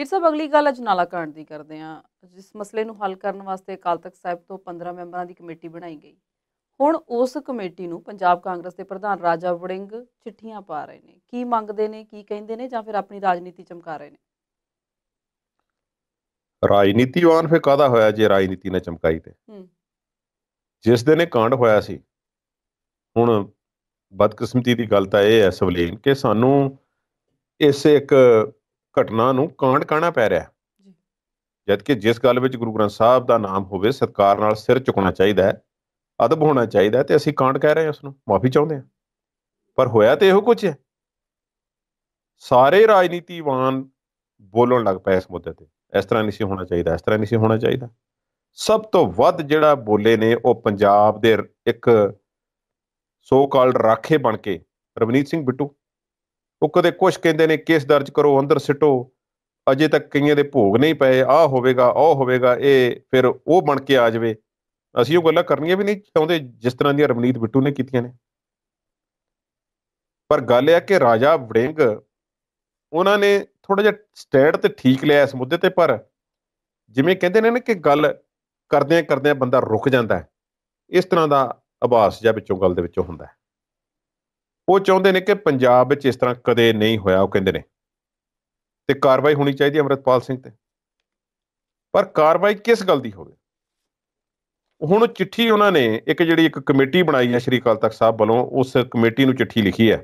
ਫਿਰ ਸਭ ਅਗਲੀ ਗੱਲ ਅਜਨਾਲਾ ਕਾਂਡ ਦੀ ਕਰਦੇ ਆ ਜਿਸ ਮਸਲੇ ਨੂੰ ਹੱਲ ਕਰਨ ਵਾਸਤੇ ਅਕਾਲ ਤਖਤ ਸਾਹਿਬ ਤੋਂ 15 ਮੈਂਬਰਾਂ ਦੀ ਕਮੇਟੀ ਬਣਾਈ ਗਈ ਹੁਣ ਉਸ ਕਮੇਟੀ ਨੂੰ ਪੰਜਾਬ ਕਾਂਗਰਸ ਦੇ ਪ੍ਰਧਾਨ ਰਾਜਾ ਵੜਿੰਗ ਚਿੱਠੀਆਂ ਪਾ ਰਹੇ ਨੇ ਕੀ ਮੰਗਦੇ ਨੇ ਕੀ ਕਹਿੰਦੇ ਨੇ ਜਾਂ ਫਿਰ ਆਪਣੀ ਰਾਜਨੀਤੀ ਚਮਕਾ ਰਹੇ ਨੇ ਰਾਜਨੀਤੀਵਾਨ ਫੇ ਕਾਦਾ ਹੋਇਆ ਜੇ ਰਾਜਨੀਤੀ ਨੇ ਚਮਕਾਈ ਤੇ ਜਿਸ ਦਿਨ ਇਹ ਕਾਂਡ ਹੋਇਆ ਸੀ ਹੁਣ ਬਦਕਿਸਮਤੀ ਦੀ ਗੱਲ ਤਾਂ ਇਹ ਹੈ ਸਵਲੀਨ ਕਿ ਸਾਨੂੰ ਇਸ ਇੱਕ ਘਟਨਾ ਨੂੰ ਕਾਂਡ ਕਾਣਾ ਪੈ ਰਿਹਾ ਜੀ ਜਦ ਕਿ ਜਿਸ ਗੱਲ ਵਿੱਚ ਗੁਰੂ ਗ੍ਰੰਥ ਸਾਹਿਬ ਦਾ ਨਾਮ ਹੋਵੇ ਸਤਕਾਰ ਨਾਲ ਸਿਰ ਚੁਕਣਾ ਚਾਹੀਦਾ ਹੈ ਅਦਬ ਹੋਣਾ ਚਾਹੀਦਾ ਤੇ ਅਸੀਂ ਕਾਂਡ ਕਹਿ ਰਹੇ ਹਾਂ ਉਸ ਨੂੰ ਮਾਫੀ ਚਾਹੁੰਦੇ ਹਾਂ ਪਰ ਹੋਇਆ ਤੇ ਇਹੋ ਕੁਝ ਹੈ ਸਾਰੇ ਰਾਜਨੀਤੀਵਾਨ ਬੋਲਣ ਲੱਗ ਪਏ ਇਸ ਮੁੱਦੇ ਤੇ ਇਸ ਤਰ੍ਹਾਂ ਨਹੀਂ ਸੀ ਹੋਣਾ ਚਾਹੀਦਾ ਇਸ ਤਰ੍ਹਾਂ ਨਹੀਂ ਸੀ ਹੋਣਾ ਚਾਹੀਦਾ ਸਭ ਤੋਂ ਵੱਧ ਜਿਹੜਾ ਬੋਲੇ ਨੇ ਉਹ ਪੰਜਾਬ ਦੇ ਇੱਕ ਸੋ ਕਾਲਡ ਰਾਖੇ ਬਣ ਕੇ ਰਵਨੀਤ ਸਿੰਘ ਬਿੱਟੂ ਉਹ ਕਦੇ ਕੁਝ ਕਹਿੰਦੇ ਨੇ ਕੇਸ ਦਰਜ ਕਰੋ ਅੰਦਰ ਸਿਟੋ ਅਜੇ ਤੱਕ ਕਈਆਂ ਦੇ ਭੋਗ ਨਹੀਂ ਪਏ ਆਹ ਹੋਵੇਗਾ ਉਹ ਹੋਵੇਗਾ ਇਹ ਫਿਰ ਉਹ ਬਣ ਕੇ ਆ ਜਾਵੇ ਅਸੀਂ ਉਹ ਗੱਲਾਂ ਕਰਨੀਆਂ ਵੀ ਨਹੀਂ ਚਾਹੁੰਦੇ ਜਿਸ ਤਰ੍ਹਾਂ ਦੀਆਂ ਰਮਨੀਤ ਬਿੱਟੂ ਨੇ ਕੀਤੀਆਂ ਨੇ ਪਰ ਗੱਲ ਇਹ ਆ ਕਿ ਰਾਜਾ ਵੜਿੰਗ ਉਹਨਾਂ ਨੇ ਥੋੜਾ ਜਿਹਾ ਸਟੈਂਡ ਤੇ ਠੀਕ ਲਿਆ ਇਸ ਮੁੱਦੇ ਤੇ ਪਰ ਜਿਵੇਂ ਕਹਿੰਦੇ ਨੇ ਨਾ ਕਿ ਗੱਲ ਕਰਦਿਆਂ ਕਰਦਿਆਂ ਬੰਦਾ ਰੁਕ ਜਾਂਦਾ ਇਸ ਤਰ੍ਹਾਂ ਦਾ ਆਭਾਸ ਜਾਂ ਵਿੱਚੋਂ ਗੱਲ ਦੇ ਵਿੱਚੋਂ ਹੁੰਦਾ ਹੈ ਉਹ ਚਾਹੁੰਦੇ ਨੇ ਕਿ ਪੰਜਾਬ ਵਿੱਚ ਇਸ ਤਰ੍ਹਾਂ ਕਦੇ ਨਹੀਂ ਹੋਇਆ ਉਹ ਕਹਿੰਦੇ ਨੇ ਤੇ ਕਾਰਵਾਈ ਹੋਣੀ ਚਾਹੀਦੀ ਅਮਰਤਪਾਲ ਸਿੰਘ ਤੇ ਪਰ ਕਾਰਵਾਈ ਕਿਸ ਗੱਲ ਦੀ ਹੋਵੇ ਹੁਣ ਚਿੱਠੀ ਉਹਨਾਂ ਨੇ ਇੱਕ ਜਿਹੜੀ ਇੱਕ ਕਮੇਟੀ ਬਣਾਈ ਹੈ ਸ਼੍ਰੀ ਕਾਲ ਤਖਤ ਸਾਹਿਬ ਵੱਲੋਂ ਉਸ ਕਮੇਟੀ ਨੂੰ ਚਿੱਠੀ ਲਿਖੀ ਹੈ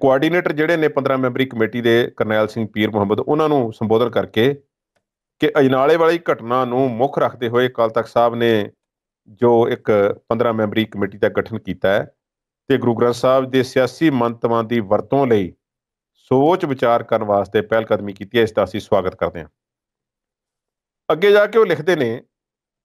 ਕੋਆਰਡੀਨੇਟਰ ਜਿਹੜੇ ਨੇ 15 ਮੈਂਬਰੀ ਕਮੇਟੀ ਦੇ ਕਰਨੈਲ ਸਿੰਘ ਪੀਰ ਮੁਹੰਮਦ ਉਹਨਾਂ ਨੂੰ ਸੰਬੋਧਨ ਕਰਕੇ ਕਿ ਅਜਨਾਲੇ ਵਾਲੀ ਘਟਨਾ ਨੂੰ ਮੁੱਖ ਰੱਖਦੇ ਹੋਏ ਕਾਲ ਤਖਤ ਸਾਹਿਬ ਨੇ ਜੋ ਇੱਕ 15 ਮੈਂਬਰੀ ਕਮੇਟੀ ਦਾ ਗਠਨ ਕੀਤਾ ਹੈ ਤੇ ਗੁਰੂ ਗ੍ਰੰਥ ਸਾਹਿਬ ਦੇ ਸਿਆਸੀ ਮੰਤਵਾਂ ਦੀ ਵਰਤੋਂ ਲਈ ਸੋਚ ਵਿਚਾਰ ਕਰਨ ਵਾਸਤੇ ਪਹਿਲ ਕਦਮੀ ਕੀਤੀ ਹੈ ਇਸ ਦਾ ਅਸੀਂ ਸਵਾਗਤ ਕਰਦੇ ਹਾਂ ਅੱਗੇ ਜਾ ਕੇ ਉਹ ਲਿਖਦੇ ਨੇ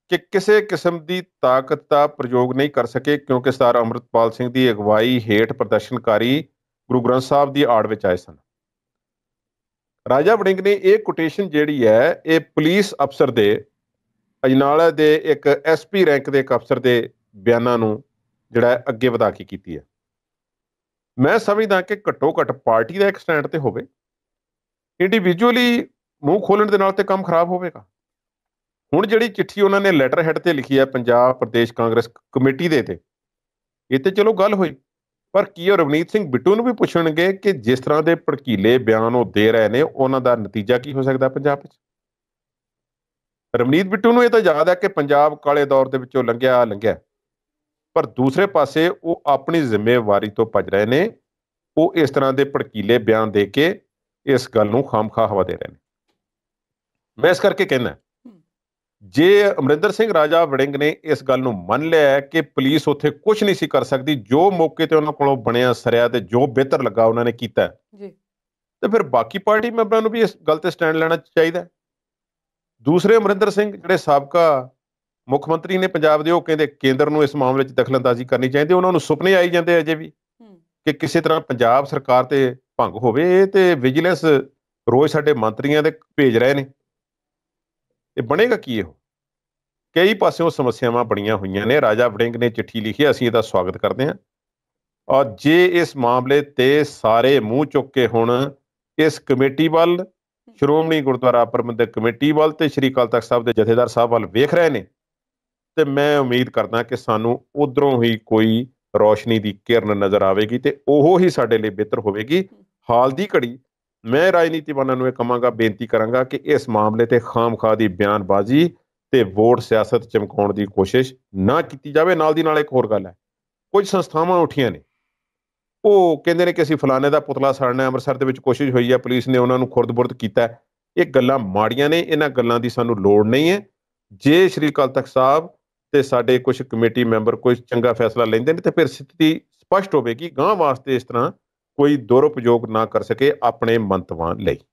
ਕਿ ਕਿਸੇ ਕਿਸਮ ਦੀ ਤਾਕਤ ਦਾ ਪ੍ਰਯੋਗ ਨਹੀਂ ਕਰ ਸਕੇ ਕਿਉਂਕਿ ਸਰ ਅਮਰਤਪਾਲ ਸਿੰਘ ਦੀ ਅਗਵਾਈ ਹੇਠ ਪ੍ਰਦਰਸ਼ਨਕਾਰੀ ਗੁਰੂ ਗ੍ਰੰਥ ਸਾਹਿਬ ਦੀ ਆੜ ਵਿੱਚ ਆਏ ਸਨ ਰਾਜਾ ਵੜਿੰਗ ਨੇ ਇਹ ਕੋਟੇਸ਼ਨ ਜਿਹੜੀ ਹੈ ਇਹ ਪੁਲਿਸ ਅਫਸਰ ਦੇ ਅਜਨਾਲਾ ਦੇ ਇੱਕ ਐਸਪੀ ਰੈਂਕ ਦੇ ਇੱਕ ਅਫਸਰ ਦੇ ਬਿਆਨਾਂ ਨੂੰ ਜਿਹੜਾ ਅੱਗੇ ਵਧਾ ਕੇ ਕੀਤੀ ਹੈ ਮੈਂ ਸਮਝਦਾ ਕਿ ਘੱਟੋ ਘੱਟ ਪਾਰਟੀ ਦਾ ਇੱਕ ਸਟੈਂਡ ਤੇ ਹੋਵੇ ਇੰਡੀਵਿਜੂਅਲੀ ਮੂੰਹ ਖੋਲਣ ਦੇ ਨਾਲ ਤੇ ਕੰਮ ਖਰਾਬ ਹੋਵੇਗਾ ਹੁਣ ਜਿਹੜੀ ਚਿੱਠੀ ਉਹਨਾਂ ਨੇ ਲੈਟਰ ਹੈਡ ਤੇ ਲਿਖੀ ਹੈ ਪੰਜਾਬ ਪ੍ਰਦੇਸ਼ ਕਾਂਗਰਸ ਕਮੇਟੀ ਦੇ ਤੇ ਇਹ ਤੇ ਚਲੋ ਗੱਲ ਹੋਈ ਪਰ ਕੀ ਉਹ ਰਵਨੀਤ ਸਿੰਘ ਬਿੱਟੂ ਨੂੰ ਵੀ ਪੁੱਛਣਗੇ ਕਿ ਜਿਸ ਤਰ੍ਹਾਂ ਦੇ ਭੜਕੀਲੇ ਬਿਆਨ ਉਹ ਦੇ ਰਹੇ ਨੇ ਉਹਨਾਂ ਦਾ ਨਤੀਜਾ ਕੀ ਹੋ ਸਕਦਾ ਪੰਜਾਬ ਵਿੱਚ ਰਵਨੀਤ ਬਿੱਟੂ ਨੂੰ ਇਹ ਤਾਂ ਯਾਦ ਹੈ ਕਿ ਪੰਜਾਬ ਕਾਲੇ ਦੌਰ ਦੇ ਵਿੱਚੋਂ ਲੰਘਿਆ ਲੰਘਿਆ ਪਰ ਦੂਸਰੇ ਪਾਸੇ ਉਹ ਆਪਣੀ ਜ਼ਿੰਮੇਵਾਰੀ ਤੋਂ ਭੱਜ ਰਹੇ ਨੇ ਉਹ ਇਸ ਤਰ੍ਹਾਂ ਦੇ ਭੜਕੀਲੇ ਬਿਆਨ ਦੇ ਕੇ ਇਸ ਗੱਲ ਨੂੰ ਖਾਮਖਾ ਹਵਾ ਦੇ ਰਹੇ ਨੇ ਮੈਂ ਇਸ ਕਰਕੇ ਕਹਿੰਦਾ ਜੇ ਅਮਰਿੰਦਰ ਸਿੰਘ ਰਾਜਾ ਵੜਿੰਗ ਨੇ ਇਸ ਗੱਲ ਨੂੰ ਮੰਨ ਲਿਆ ਕਿ ਪੁਲਿਸ ਉੱਥੇ ਕੁਝ ਨਹੀਂ ਸੀ ਕਰ ਸਕਦੀ ਜੋ ਮੌਕੇ ਤੇ ਉਹਨਾਂ ਕੋਲੋਂ ਬਣਿਆ ਸਰਿਆ ਤੇ ਜੋ ਬਿਹਤਰ ਲੱਗਾ ਉਹਨਾਂ ਨੇ ਕੀਤਾ ਜੀ ਤੇ ਫਿਰ ਬਾਕੀ ਪਾਰਟੀ ਮੈਂਬਰਾਂ ਨੂੰ ਵੀ ਇਸ ਗੱਲ ਤੇ ਸਟੈਂਡ ਲੈਣਾ ਚਾਹੀਦਾ ਦੂਸਰੇ ਅਮਰਿੰਦਰ ਸਿੰਘ ਜਿਹੜੇ ਸਾਬਕਾ ਮੁੱਖ ਮੰਤਰੀ ਨੇ ਪੰਜਾਬ ਦੇ ਉਹ ਕਹਿੰਦੇ ਕੇਂਦਰ ਨੂੰ ਇਸ ਮਾਮਲੇ 'ਚ ਦਖਲਅੰਦਾਜ਼ੀ ਕਰਨੀ ਚਾਹੀਦੀ ਉਹਨਾਂ ਨੂੰ ਸੁਪਨੇ ਆਈ ਜਾਂਦੇ ਅਜੇ ਵੀ ਕਿ ਕਿਸੇ ਤਰ੍ਹਾਂ ਪੰਜਾਬ ਸਰਕਾਰ ਤੇ ਭੰਗ ਹੋਵੇ ਇਹ ਤੇ ਵਿਜੀਲੈਂਸ ਰੋਜ਼ ਸਾਡੇ ਮੰਤਰੀਆਂ ਦੇ ਭੇਜ ਰਹੇ ਨੇ ਇਹ ਬਣੇਗਾ ਕੀ ਇਹ ਕਈ ਪਾਸਿਓਂ ਸਮੱਸਿਆਵਾਂ ਬਣੀਆਂ ਹੋਈਆਂ ਨੇ ਰਾਜਾ ਵੜਿੰਗ ਨੇ ਚਿੱਠੀ ਲਿਖੀ ਅਸੀਂ ਇਹਦਾ ਸਵਾਗਤ ਕਰਦੇ ਹਾਂ ਔਰ ਜੇ ਇਸ ਮਾਮਲੇ ਤੇ ਸਾਰੇ ਮੂੰਹ ਚੁੱਕ ਕੇ ਹੁਣ ਇਸ ਕਮੇਟੀ ਵੱਲ ਸ਼੍ਰੋਮਣੀ ਗੁਰਦੁਆਰਾ ਪ੍ਰਬੰਧਕ ਕਮੇਟੀ ਵੱਲ ਤੇ ਸ਼੍ਰੀ ਅਕਾਲ ਤਖਤ ਸਾਹਿਬ ਦੇ ਜਥੇਦਾਰ ਸਾਹਿਬ ਵੱਲ ਵੇਖ ਰਹੇ ਨੇ ਤੇ ਮੈਂ ਉਮੀਦ ਕਰਦਾ ਕਿ ਸਾਨੂੰ ਉਧਰੋਂ ਹੀ ਕੋਈ ਰੋਸ਼ਨੀ ਦੀ ਕਿਰਨ ਨਜ਼ਰ ਆਵੇਗੀ ਤੇ ਉਹ ਹੀ ਸਾਡੇ ਲਈ ਬਿਹਤਰ ਹੋਵੇਗੀ ਹਾਲ ਦੀ ਘੜੀ ਮੈਂ ਰਾਜਨੀਤੀਵਾਨਾਂ ਨੂੰ ਇਹ ਕਮਾਂਗਾ ਬੇਨਤੀ ਕਰਾਂਗਾ ਕਿ ਇਸ ਮਾਮਲੇ ਤੇ ਖਾਮਖਾ ਦੀ ਬਿਆਨਬਾਜ਼ੀ ਤੇ ਵੋਟ ਸਿਆਸਤ ਚਮਕਾਉਣ ਦੀ ਕੋਸ਼ਿਸ਼ ਨਾ ਕੀਤੀ ਜਾਵੇ ਨਾਲ ਦੀ ਨਾਲ ਇੱਕ ਹੋਰ ਗੱਲ ਹੈ ਕੁਝ ਸੰਸਥਾਵਾਂ ਉੱਠੀਆਂ ਨੇ ਉਹ ਕਹਿੰਦੇ ਨੇ ਕਿ ਅਸੀਂ ਫਲਾਣੇ ਦਾ ਪੁਤਲਾ ਸਾੜਨਾ ਅੰਮ੍ਰਿਤਸਰ ਦੇ ਵਿੱਚ ਕੋਸ਼ਿਸ਼ ਹੋਈ ਹੈ ਪੁਲਿਸ ਨੇ ਉਹਨਾਂ ਨੂੰ ਖੁਰਦਬੁਰਦ ਕੀਤਾ ਇਹ ਗੱਲਾਂ ਮਾੜੀਆਂ ਨੇ ਇਹਨਾਂ ਗੱਲਾਂ ਦੀ ਸਾਨੂੰ ਲੋੜ ਨਹੀਂ ਹੈ ਜੇ ਸ਼੍ਰੀ ਅਕਾਲ ਤਖਤ ਸਾਹਿਬ ਤੇ ਸਾਡੇ ਕੁਝ ਕਮੇਟੀ ਮੈਂਬਰ ਕੋਈ ਚੰਗਾ ਫੈਸਲਾ ਲੈਂਦੇ ਨੇ ਤੇ ਫਿਰ ਸਥਿਤੀ ਸਪਸ਼ਟ ਹੋਵੇਗੀ ਗਾਂ ਵਾਸਤੇ ਇਸ ਤਰ੍ਹਾਂ ਕੋਈ ਦੁਰਉਪਯੋਗ ਨਾ ਕਰ ਸਕੇ ਆਪਣੇ ਮੰਤਵਾਂ ਲਈ